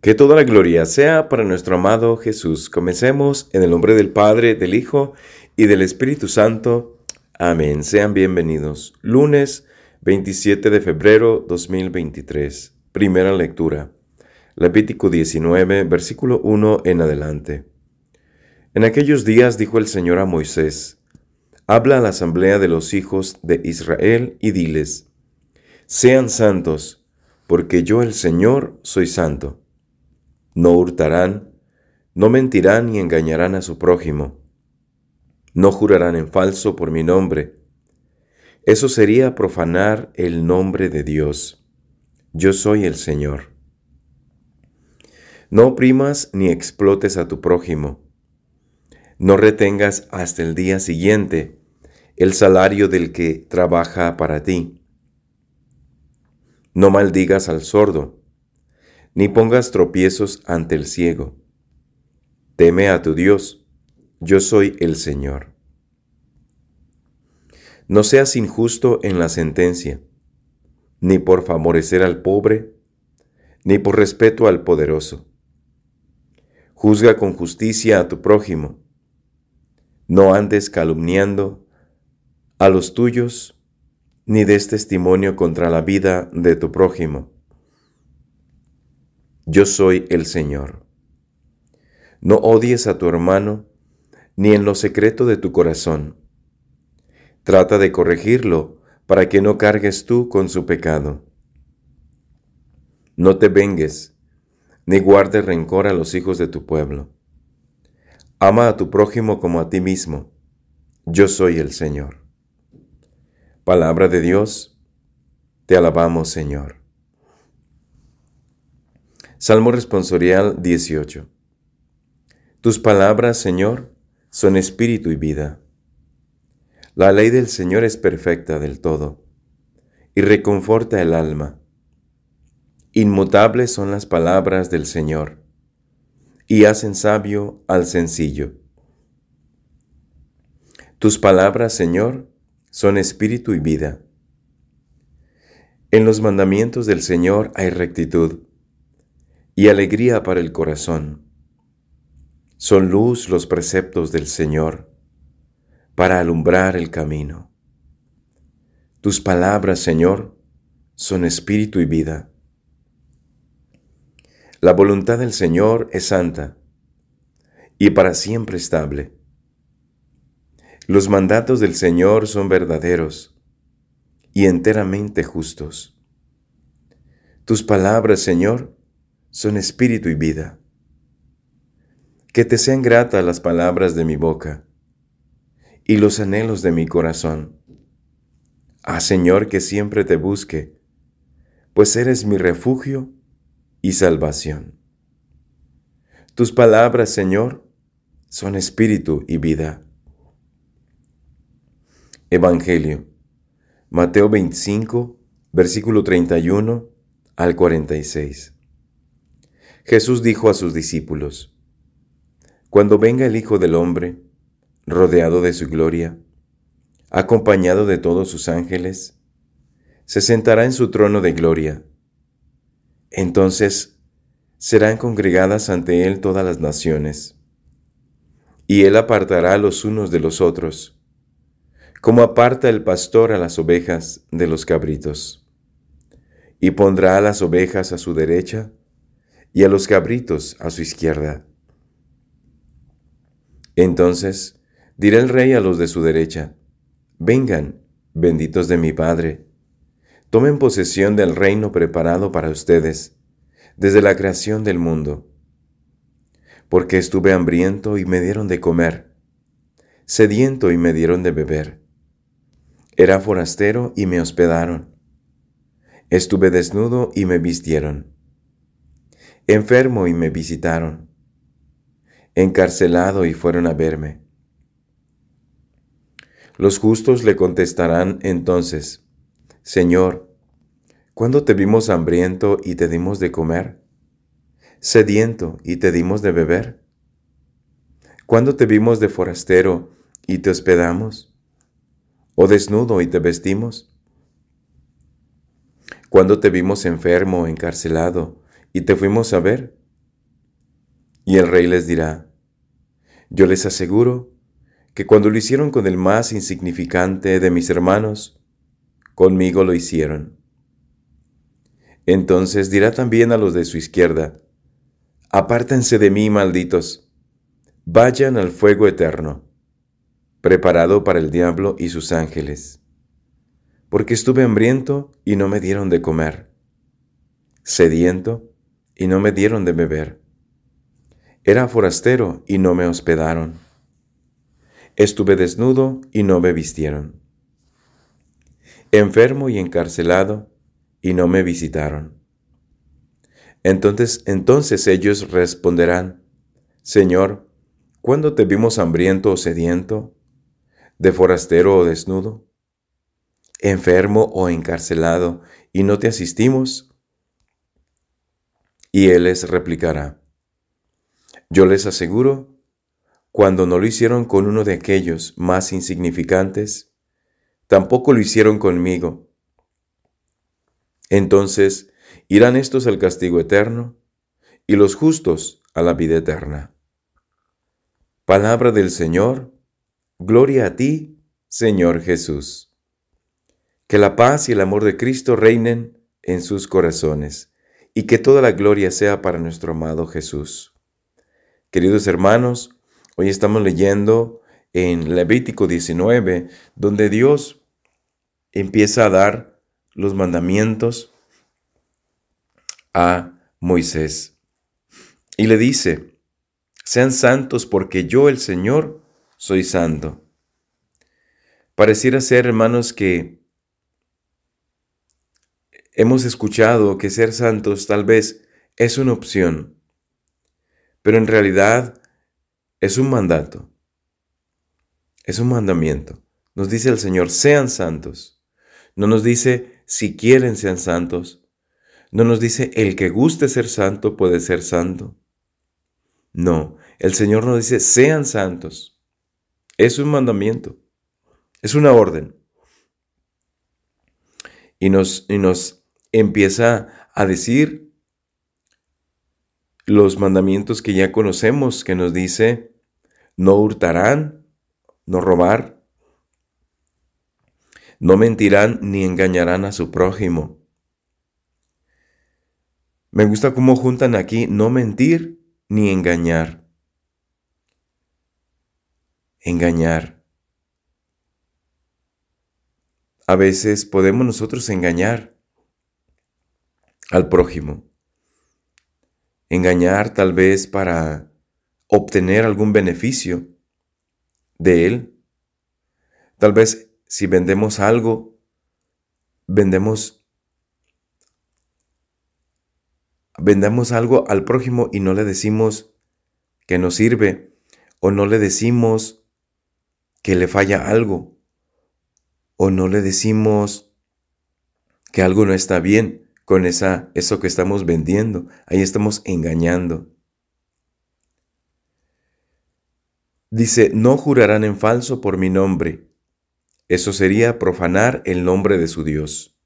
Que toda la gloria sea para nuestro amado Jesús. Comencemos en el nombre del Padre, del Hijo y del Espíritu Santo. Amén. Sean bienvenidos. Lunes 27 de febrero 2023. Primera lectura. Levítico 19, versículo 1 en adelante. En aquellos días dijo el Señor a Moisés, Habla a la asamblea de los hijos de Israel y diles, Sean santos, porque yo el Señor soy santo no hurtarán, no mentirán ni engañarán a su prójimo, no jurarán en falso por mi nombre. Eso sería profanar el nombre de Dios. Yo soy el Señor. No oprimas ni explotes a tu prójimo. No retengas hasta el día siguiente el salario del que trabaja para ti. No maldigas al sordo ni pongas tropiezos ante el ciego. Teme a tu Dios, yo soy el Señor. No seas injusto en la sentencia, ni por favorecer al pobre, ni por respeto al poderoso. Juzga con justicia a tu prójimo. No andes calumniando a los tuyos, ni des testimonio contra la vida de tu prójimo yo soy el Señor. No odies a tu hermano, ni en lo secreto de tu corazón. Trata de corregirlo para que no cargues tú con su pecado. No te vengues, ni guardes rencor a los hijos de tu pueblo. Ama a tu prójimo como a ti mismo. Yo soy el Señor. Palabra de Dios, te alabamos Señor. Salmo responsorial 18. Tus palabras, Señor, son espíritu y vida. La ley del Señor es perfecta del todo y reconforta el alma. Inmutables son las palabras del Señor y hacen sabio al sencillo. Tus palabras, Señor, son espíritu y vida. En los mandamientos del Señor hay rectitud y alegría para el corazón. Son luz los preceptos del Señor para alumbrar el camino. Tus palabras, Señor, son espíritu y vida. La voluntad del Señor es santa y para siempre estable. Los mandatos del Señor son verdaderos y enteramente justos. Tus palabras, Señor, son espíritu y vida. Que te sean gratas las palabras de mi boca y los anhelos de mi corazón. Ah, Señor, que siempre te busque, pues eres mi refugio y salvación. Tus palabras, Señor, son espíritu y vida. Evangelio, Mateo 25, versículo 31 al 46. Jesús dijo a sus discípulos, Cuando venga el Hijo del Hombre, rodeado de su gloria, acompañado de todos sus ángeles, se sentará en su trono de gloria. Entonces serán congregadas ante él todas las naciones, y él apartará a los unos de los otros, como aparta el pastor a las ovejas de los cabritos, y pondrá a las ovejas a su derecha, y a los cabritos a su izquierda. Entonces dirá el rey a los de su derecha, vengan, benditos de mi Padre, tomen posesión del reino preparado para ustedes desde la creación del mundo, porque estuve hambriento y me dieron de comer, sediento y me dieron de beber, era forastero y me hospedaron, estuve desnudo y me vistieron enfermo y me visitaron, encarcelado y fueron a verme. Los justos le contestarán entonces, Señor, ¿cuándo te vimos hambriento y te dimos de comer? ¿Sediento y te dimos de beber? ¿Cuándo te vimos de forastero y te hospedamos? ¿O desnudo y te vestimos? ¿Cuándo te vimos enfermo, encarcelado y te fuimos a ver. Y el rey les dirá, yo les aseguro que cuando lo hicieron con el más insignificante de mis hermanos, conmigo lo hicieron. Entonces dirá también a los de su izquierda, apártense de mí, malditos, vayan al fuego eterno, preparado para el diablo y sus ángeles, porque estuve hambriento y no me dieron de comer, sediento y no me dieron de beber. Era forastero y no me hospedaron. Estuve desnudo y no me vistieron. Enfermo y encarcelado y no me visitaron. Entonces, entonces ellos responderán, Señor, ¿cuándo te vimos hambriento o sediento, de forastero o desnudo, enfermo o encarcelado, y no te asistimos? Y él les replicará, yo les aseguro, cuando no lo hicieron con uno de aquellos más insignificantes, tampoco lo hicieron conmigo. Entonces irán estos al castigo eterno y los justos a la vida eterna. Palabra del Señor, gloria a ti, Señor Jesús. Que la paz y el amor de Cristo reinen en sus corazones y que toda la gloria sea para nuestro amado Jesús. Queridos hermanos, hoy estamos leyendo en Levítico 19, donde Dios empieza a dar los mandamientos a Moisés. Y le dice, sean santos porque yo el Señor soy santo. Pareciera ser, hermanos, que Hemos escuchado que ser santos tal vez es una opción, pero en realidad es un mandato, es un mandamiento. Nos dice el Señor, sean santos. No nos dice, si quieren sean santos. No nos dice, el que guste ser santo puede ser santo. No, el Señor nos dice, sean santos. Es un mandamiento, es una orden. Y nos, y nos empieza a decir los mandamientos que ya conocemos, que nos dice, no hurtarán, no robar, no mentirán ni engañarán a su prójimo. Me gusta cómo juntan aquí no mentir ni engañar. Engañar. A veces podemos nosotros engañar al prójimo. Engañar tal vez para obtener algún beneficio de él. Tal vez si vendemos algo, vendemos vendemos algo al prójimo y no le decimos que nos sirve o no le decimos que le falla algo o no le decimos que algo no está bien con esa, eso que estamos vendiendo. Ahí estamos engañando. Dice, no jurarán en falso por mi nombre. Eso sería profanar el nombre de su Dios.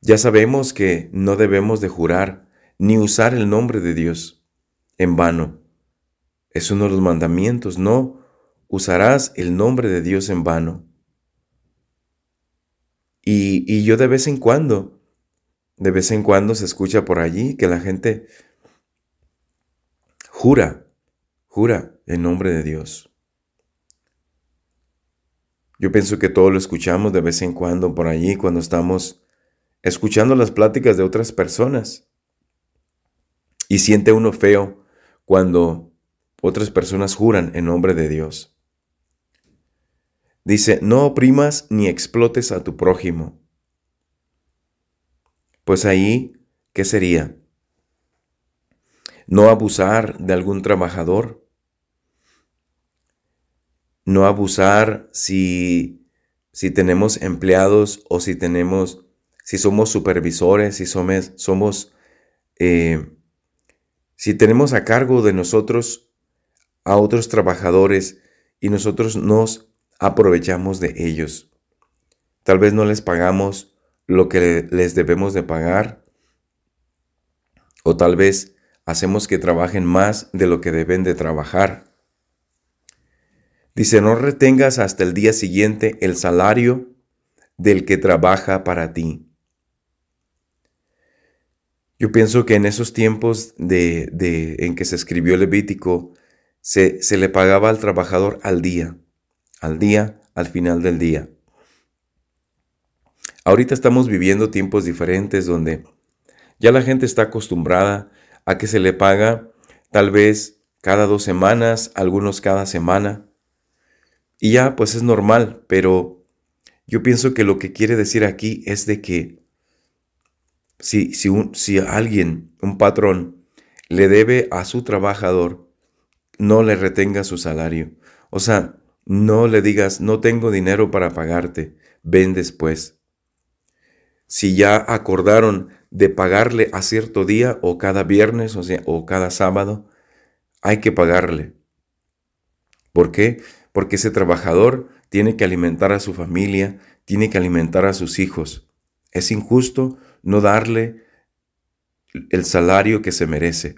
Ya sabemos que no debemos de jurar ni usar el nombre de Dios en vano. Es uno de los mandamientos, no usarás el nombre de Dios en vano. Y, y yo de vez en cuando de vez en cuando se escucha por allí que la gente jura, jura en nombre de Dios. Yo pienso que todo lo escuchamos de vez en cuando por allí cuando estamos escuchando las pláticas de otras personas. Y siente uno feo cuando otras personas juran en nombre de Dios. Dice, no oprimas ni explotes a tu prójimo, pues ahí, ¿qué sería? No abusar de algún trabajador. No abusar si, tenemos empleados o si tenemos, si somos supervisores, si somos, somos eh, si tenemos a cargo de nosotros a otros trabajadores y nosotros nos aprovechamos de ellos. Tal vez no les pagamos lo que les debemos de pagar o tal vez hacemos que trabajen más de lo que deben de trabajar. Dice, no retengas hasta el día siguiente el salario del que trabaja para ti. Yo pienso que en esos tiempos de, en que se escribió Levítico, se, se le pagaba al trabajador al día, al día, al final del día. Ahorita estamos viviendo tiempos diferentes donde ya la gente está acostumbrada a que se le paga tal vez cada dos semanas, algunos cada semana. Y ya, pues es normal, pero yo pienso que lo que quiere decir aquí es de que si, si, si alguien, un patrón, le debe a su trabajador, no le retenga su salario. O sea, no le digas, no tengo dinero para pagarte, ven después si ya acordaron de pagarle a cierto día o cada viernes o, o cada sábado, hay que pagarle. ¿Por qué? Porque ese trabajador tiene que alimentar a su familia, tiene que alimentar a sus hijos. Es injusto no darle el salario que se merece.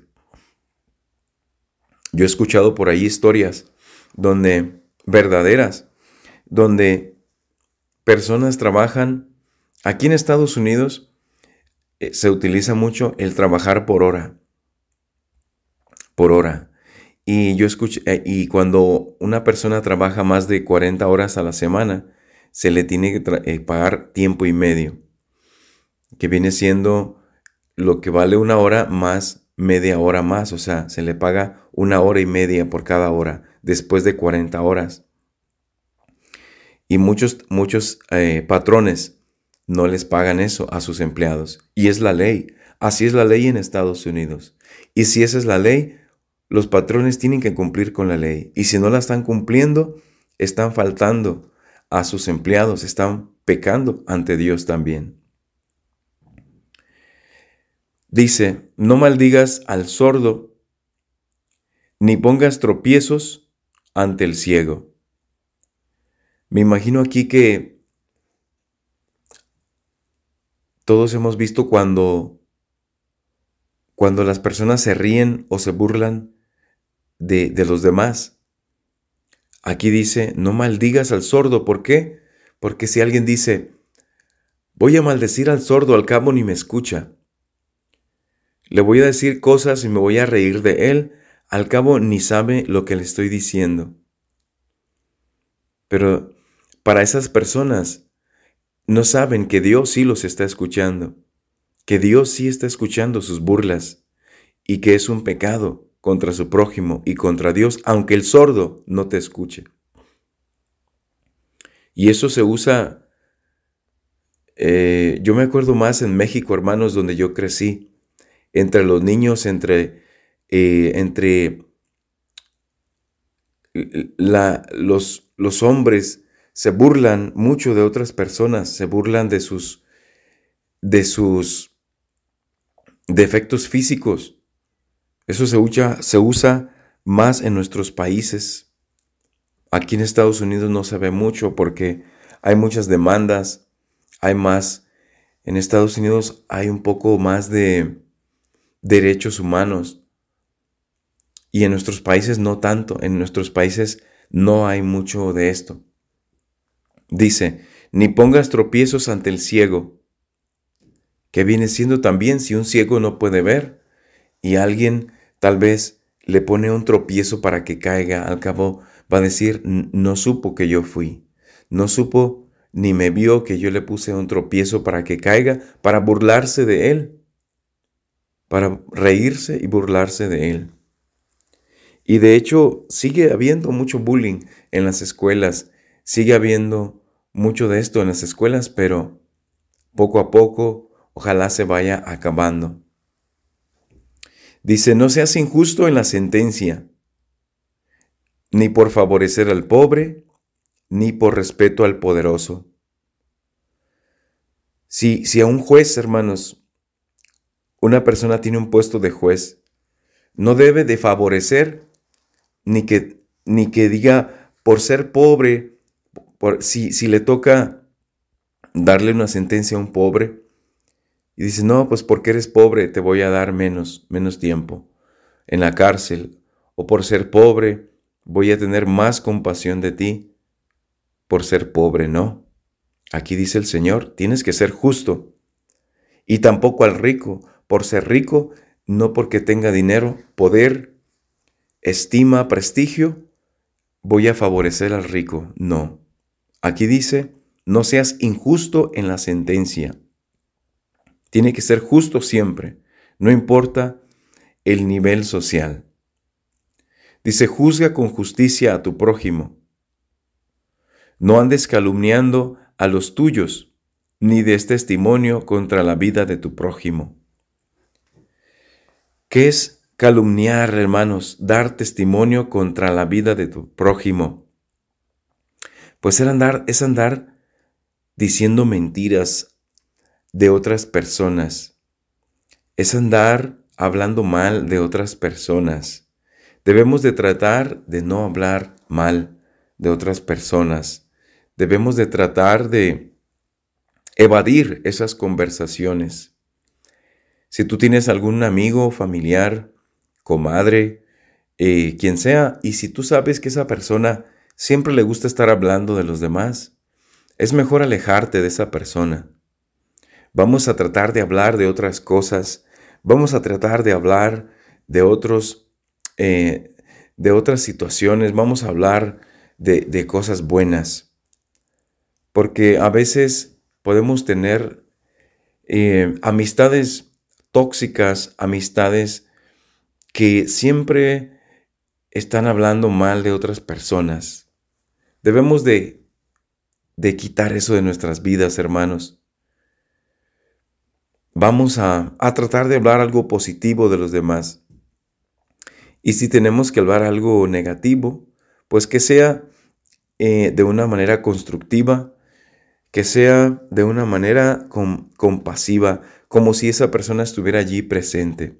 Yo he escuchado por ahí historias donde verdaderas, donde personas trabajan Aquí en Estados Unidos eh, se utiliza mucho el trabajar por hora. Por hora. Y yo escuché, eh, y cuando una persona trabaja más de 40 horas a la semana, se le tiene que eh, pagar tiempo y medio, que viene siendo lo que vale una hora más media hora más, o sea, se le paga una hora y media por cada hora, después de 40 horas. Y muchos, muchos patrones no les pagan eso a sus empleados. Y es la ley. Así es la ley en Estados Unidos. Y si esa es la ley, los patrones tienen que cumplir con la ley. Y si no la están cumpliendo, están faltando a sus empleados, están pecando ante Dios también. Dice, no maldigas al sordo, ni pongas tropiezos ante el ciego. Me imagino aquí que Todos hemos visto cuando, cuando las personas se ríen o se burlan de, de los demás. Aquí dice, no maldigas al sordo. ¿Por qué? Porque si alguien dice, voy a maldecir al sordo, al cabo ni me escucha. Le voy a decir cosas y me voy a reír de él, al cabo ni sabe lo que le estoy diciendo. Pero para esas personas, no saben que Dios sí los está escuchando, que Dios sí está escuchando sus burlas y que es un pecado contra su prójimo y contra Dios, aunque el sordo no te escuche. Y eso se usa, eh, yo me acuerdo más en México, hermanos, donde yo crecí, entre los niños, entre, eh, entre la, los, los hombres, se burlan mucho de otras personas, se burlan de sus, de sus defectos físicos. Eso se usa, se usa más en nuestros países. Aquí en Estados Unidos no se ve mucho porque hay muchas demandas, hay más. En Estados Unidos hay un poco más de derechos humanos. Y en nuestros países no tanto. En nuestros países no hay mucho de esto. Dice, ni pongas tropiezos ante el ciego, que viene siendo también si un ciego no puede ver y alguien tal vez le pone un tropiezo para que caiga, al cabo va a decir, no supo que yo fui, no supo ni me vio que yo le puse un tropiezo para que caiga, para burlarse de él, para reírse y burlarse de él. Y de hecho sigue habiendo mucho bullying en las escuelas, Sigue habiendo mucho de esto en las escuelas, pero poco a poco ojalá se vaya acabando. Dice, no seas injusto en la sentencia, ni por favorecer al pobre, ni por respeto al poderoso. Si, si a un juez, hermanos, una persona tiene un puesto de juez, no debe de favorecer ni que, ni que diga, por ser pobre, si, le toca darle una sentencia a un pobre y dice, no, pues porque eres pobre te voy a dar menos, menos tiempo en la cárcel, o por ser pobre voy a tener más compasión de ti, por ser pobre no. Aquí dice el Señor, tienes que ser justo. Y tampoco al rico, por ser rico, no porque tenga dinero, poder, estima, prestigio, voy a favorecer al rico, no. Aquí dice, no seas injusto en la sentencia. Tiene que ser justo siempre, no importa el nivel social. Dice, juzga con justicia a tu prójimo. No andes calumniando a los tuyos, ni des testimonio contra la vida de tu prójimo. ¿Qué es calumniar, hermanos? Dar testimonio contra la vida de tu prójimo. Pues andar es andar diciendo mentiras de otras personas. Es andar hablando mal de otras personas. Debemos de tratar de no hablar mal de otras personas. Debemos de tratar de evadir esas conversaciones. Si tú tienes algún amigo, familiar, comadre, eh, quien sea, y si tú sabes que esa persona Siempre le gusta estar hablando de los demás. Es mejor alejarte de esa persona. Vamos a tratar de hablar de otras cosas. Vamos a tratar de hablar de otros, eh, de otras situaciones. Vamos a hablar de, cosas buenas. Porque a veces podemos tener eh, amistades tóxicas, amistades que siempre están hablando mal de otras personas. Debemos de, quitar eso de nuestras vidas, hermanos. Vamos a, tratar de hablar algo positivo de los demás. Y si tenemos que hablar algo negativo, pues que sea eh, de una manera constructiva, que sea de una manera compasiva, como si esa persona estuviera allí presente.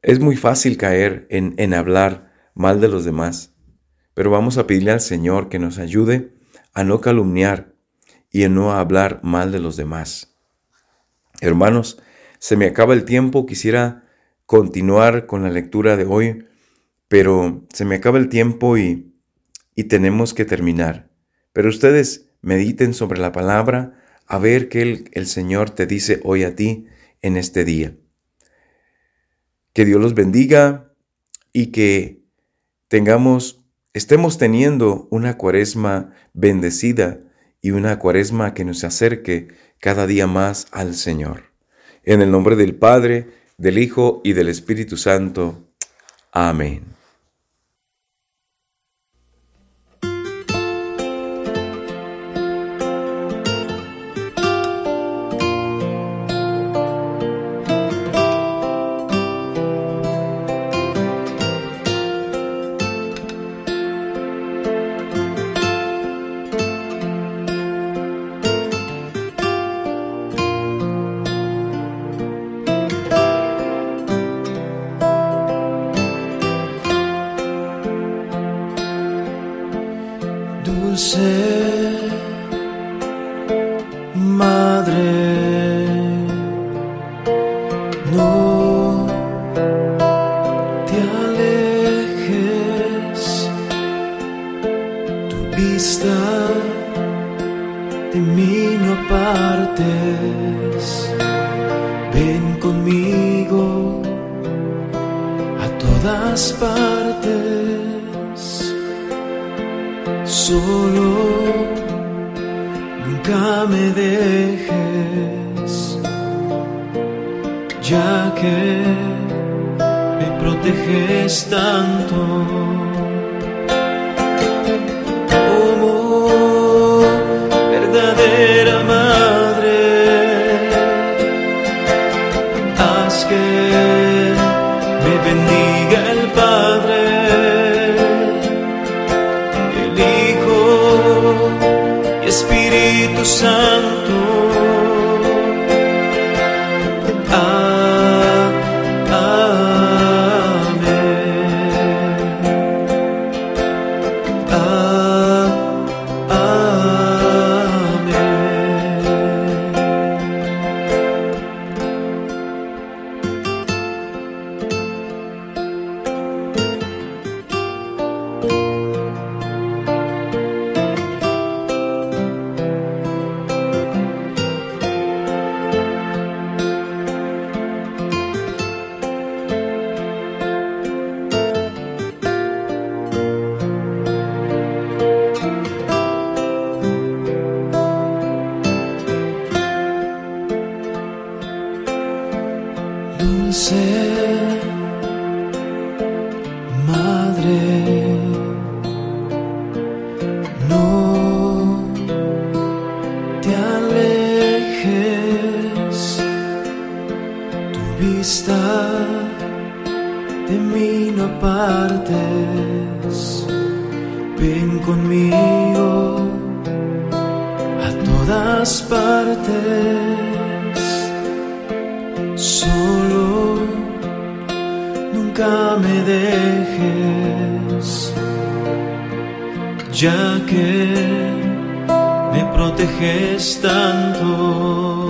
Es muy fácil caer en, en hablar mal de los demás. Pero vamos a pedirle al Señor que nos ayude a no calumniar y a no hablar mal de los demás. Hermanos, se me acaba el tiempo, quisiera continuar con la lectura de hoy, pero se me acaba el tiempo y, y tenemos que terminar. Pero ustedes mediten sobre la palabra a ver qué el Señor te dice hoy a ti en este día. Que Dios los bendiga y que tengamos, estemos teniendo una cuaresma bendecida y una cuaresma que nos acerque cada día más al Señor. En el nombre del Padre, del Hijo y del Espíritu Santo. Amén. partes. Ven conmigo a todas partes. Solo nunca me dejes, ya que me proteges tanto. como verdadero. sun nunca me dejes, ya que me proteges tanto.